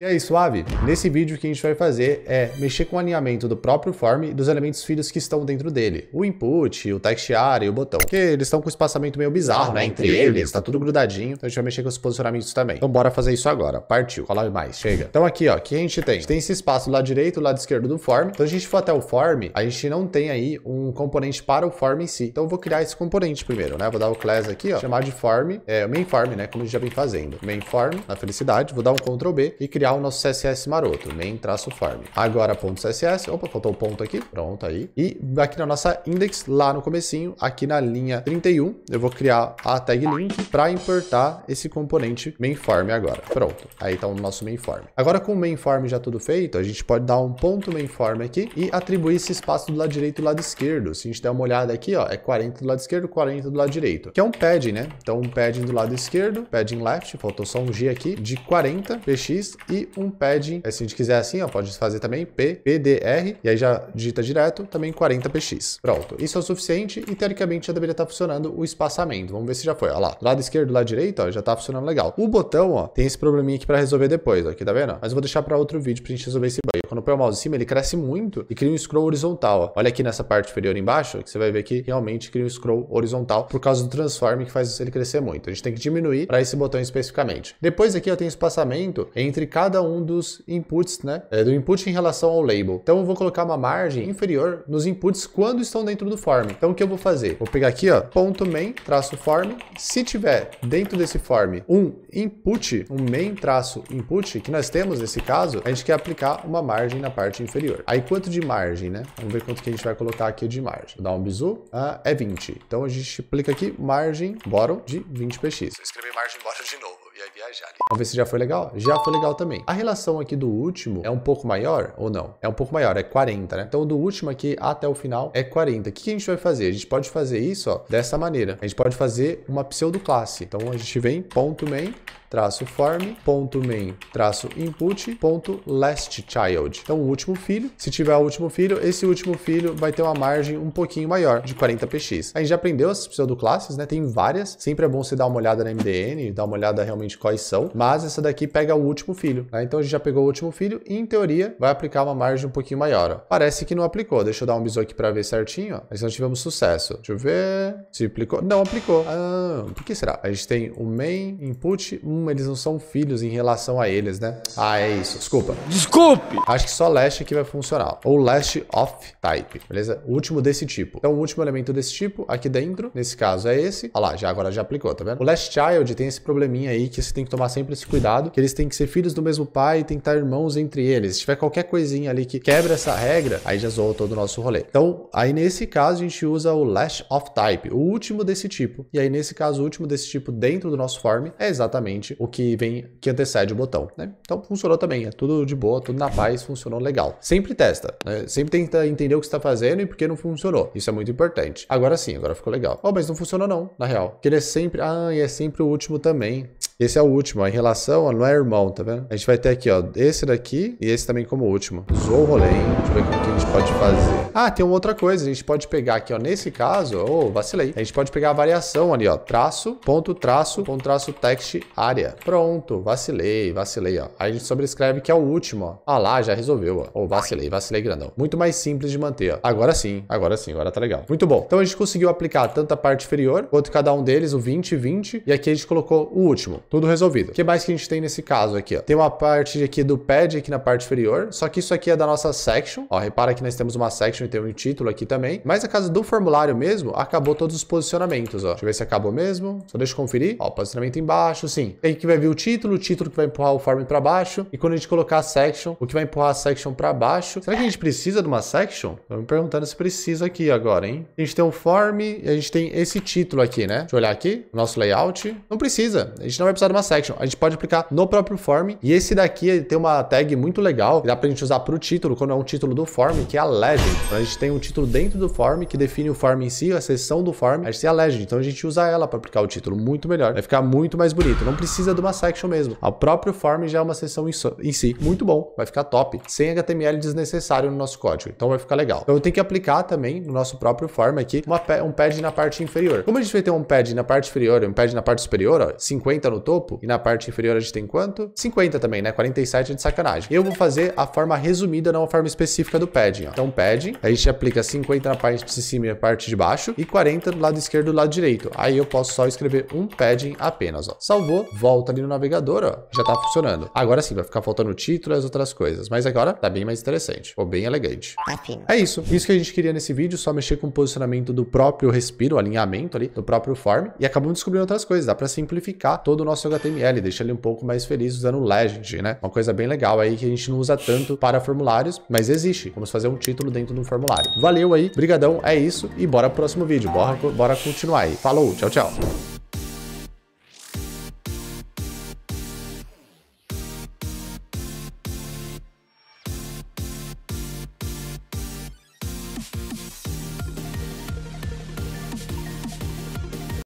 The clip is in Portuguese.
E aí, é suave? Nesse vídeo o que a gente vai fazer é mexer com o alinhamento do próprio form e dos elementos filhos que estão dentro dele. O input, o text e o botão. Porque eles estão com um espaçamento meio bizarro, né? Entre eles, tá tudo grudadinho. Então a gente vai mexer com os posicionamentos também. Então bora fazer isso agora. Partiu. Colave mais, chega. Então aqui, ó, o que a gente tem? A gente tem esse espaço lá direito, lado esquerdo do form. Então a gente for até o form, a gente não tem aí um componente para o form em si. Então eu vou criar esse componente primeiro, né? Vou dar o class aqui, ó, chamar de form, é, main form, né? Como a gente já vem fazendo. Main form, na felicidade. Vou dar um Ctrl B e criar criar o nosso CSS maroto, main farm. Agora ponto .css, opa, faltou o um ponto aqui, pronto aí. E aqui na nossa index, lá no comecinho, aqui na linha 31, eu vou criar a tag link para importar esse componente main farm agora. Pronto, aí está o nosso main farm. Agora com o main farm já tudo feito, a gente pode dar um ponto main farm aqui e atribuir esse espaço do lado direito e do lado esquerdo. Se a gente der uma olhada aqui, ó, é 40 do lado esquerdo, 40 do lado direito, que é um padding, né? Então um padding do lado esquerdo, padding left, faltou só um G aqui, de 40 px e um padding. É, se a gente quiser assim, ó, pode fazer também P, PDR, e aí já digita direto, também 40px. Pronto, isso é o suficiente e teoricamente já deveria estar tá funcionando o espaçamento. Vamos ver se já foi, ó lá. lado esquerdo, lado direito, ó, já tá funcionando legal. O botão, ó, tem esse probleminha aqui para resolver depois, ó, aqui, tá vendo? Mas eu vou deixar para outro vídeo pra gente resolver esse bug. Quando eu põe o mouse em cima, ele cresce muito e cria um scroll horizontal, ó. Olha aqui nessa parte inferior embaixo, que você vai ver que realmente cria um scroll horizontal por causa do transform que faz ele crescer muito. A gente tem que diminuir para esse botão especificamente. Depois aqui eu tenho espaçamento entre cada cada um dos inputs, né? É, do input em relação ao label. Então eu vou colocar uma margem inferior nos inputs quando estão dentro do form. Então o que eu vou fazer? Vou pegar aqui, ó, ponto main, traço form. Se tiver dentro desse form um input, um main traço input, que nós temos nesse caso, a gente quer aplicar uma margem na parte inferior. Aí quanto de margem, né? Vamos ver quanto que a gente vai colocar aqui de margem. Vou dar um bizu, ah, é 20. Então a gente aplica aqui margem bottom de 20px. Vou escrever margem bottom de novo viajar. Vamos né? ver se já foi legal? Já foi legal também. A relação aqui do último é um pouco maior ou não? É um pouco maior, é 40, né? Então do último aqui até o final é 40. O que, a gente vai fazer? A gente pode fazer isso ó, dessa maneira. A gente pode fazer uma pseudoclasse. Então a gente vem ponto main traço form, ponto main, traço input, ponto last child. Então, o último filho. Se tiver o último filho, esse último filho vai ter uma margem um pouquinho maior, de 40 px. A gente já aprendeu as pseudoclasses, né? Tem várias. Sempre é bom você dar uma olhada na MDN, dar uma olhada realmente quais são. Mas essa daqui pega o último filho. Né? Então, a gente já pegou o último filho e, em teoria, vai aplicar uma margem um pouquinho maior. Ó. Parece que não aplicou. Deixa eu dar um bisu aqui para ver certinho. Ó. Mas nós tivemos sucesso. Deixa eu ver se aplicou. Não aplicou. Ah, por que será? A gente tem o main input hum, eles não são filhos em relação a eles, né? Ah, é isso. Desculpa. Desculpe! Acho que só last que vai funcionar. Ou last of type, beleza? O último desse tipo. Então, o último elemento desse tipo aqui dentro, nesse caso é esse. Olha lá, já, agora já aplicou, tá vendo? O last child tem esse probleminha aí que você tem que tomar sempre esse cuidado, que eles têm que ser filhos do mesmo pai e tem que estar irmãos entre eles. Se tiver qualquer coisinha ali que quebra essa regra, aí já zoou todo o nosso rolê. Então, aí nesse caso, a gente usa o last of type, o último desse tipo. E aí, nesse caso, o último desse tipo dentro do nosso form é exatamente o que vem que antecede o botão. Né? Então funcionou também, é tudo de boa, tudo na paz, funcionou legal. Sempre testa, né? sempre tenta entender o que está fazendo e por que não funcionou. Isso é muito importante. Agora sim, agora ficou legal. Oh, mas não funcionou não, na real. Que ele é sempre, ah, e é sempre o último também. Esse é o último, ó. Em relação, ó, não é irmão, tá vendo? A gente vai ter aqui, ó, esse daqui e esse também como último. Usou o rolê, hein? Deixa eu ver o que a gente pode fazer. Ah, tem uma outra coisa. A gente pode pegar aqui, ó, nesse caso, ô, oh, vacilei. A gente pode pegar a variação ali, ó, traço, ponto, traço, ponto, traço, text, área. Pronto, vacilei, vacilei, ó. Aí a gente sobrescreve que é o último, ó. Ah lá, já resolveu, ó. Ô, oh, vacilei, vacilei grandão. Muito mais simples de manter, ó. Agora sim, agora sim, agora tá legal. Muito bom. Então a gente conseguiu aplicar tanto a parte inferior, quanto cada um deles, o 20 e 20. E aqui a gente colocou o último. Tudo resolvido. O que mais que a gente tem nesse caso aqui? Ó? Tem uma parte aqui do pad aqui na parte inferior, só que isso aqui é da nossa section. Ó, repara que nós temos uma section e tem um título aqui também. Mas a casa do formulário mesmo, acabou todos os posicionamentos, ó. Deixa eu ver se acabou mesmo. Só deixa eu conferir. Ó, posicionamento embaixo, sim. Tem que vai vir o título, o título que vai empurrar o form para baixo. E quando a gente colocar a section, o que vai empurrar a section para baixo. Será que a gente precisa de uma section? Tô me perguntando se precisa aqui agora, hein? A gente tem um form e a gente tem esse título aqui, né? Deixa eu olhar aqui, nosso layout. Não precisa. A gente não vai precisar de uma section. A gente pode aplicar no próprio form. E esse daqui tem uma tag muito legal, que dá pra gente usar pro título, quando é um título do form, que é a legend. Então a gente tem um título dentro do form, que define o form em si, a seção do form, a gente tem a legend. Então a gente usa ela pra aplicar o título, muito melhor. Vai ficar muito mais bonito. Não precisa de uma section mesmo. O próprio form já é uma seção em, so em si. Muito bom, vai ficar top. Sem HTML desnecessário no nosso código. Então vai ficar legal. Então eu tenho que aplicar também no nosso próprio form aqui, uma, um pad na parte inferior. Como a gente vai ter um pad na parte inferior e um pad na parte superior, ó, 50 no topo. E na parte inferior a gente tem quanto? 50 também, né? 47 é de sacanagem. Eu vou fazer a forma resumida, não a forma específica do padding, ó. Então, padding, a gente aplica 50 na parte de cima e na parte de baixo e 40 do lado esquerdo e do lado direito. Aí eu posso só escrever um padding apenas, ó. Salvou, volta ali no navegador, ó. Já tá funcionando. Agora sim, vai ficar faltando o título e as outras coisas. Mas agora tá bem mais interessante. Ficou bem elegante. Tá é isso. Isso que a gente queria nesse vídeo, só mexer com o posicionamento do próprio respiro, alinhamento ali, do próprio form. E acabamos descobrindo outras coisas. Dá pra simplificar todo o nosso nosso HTML, deixa ele um pouco mais feliz usando o legend, né? Uma coisa bem legal aí que a gente não usa tanto para formulários, mas existe. Vamos fazer um título dentro do formulário. Valeu aí, brigadão, é isso e bora pro próximo vídeo. Bora, bora continuar aí. Falou, tchau, tchau.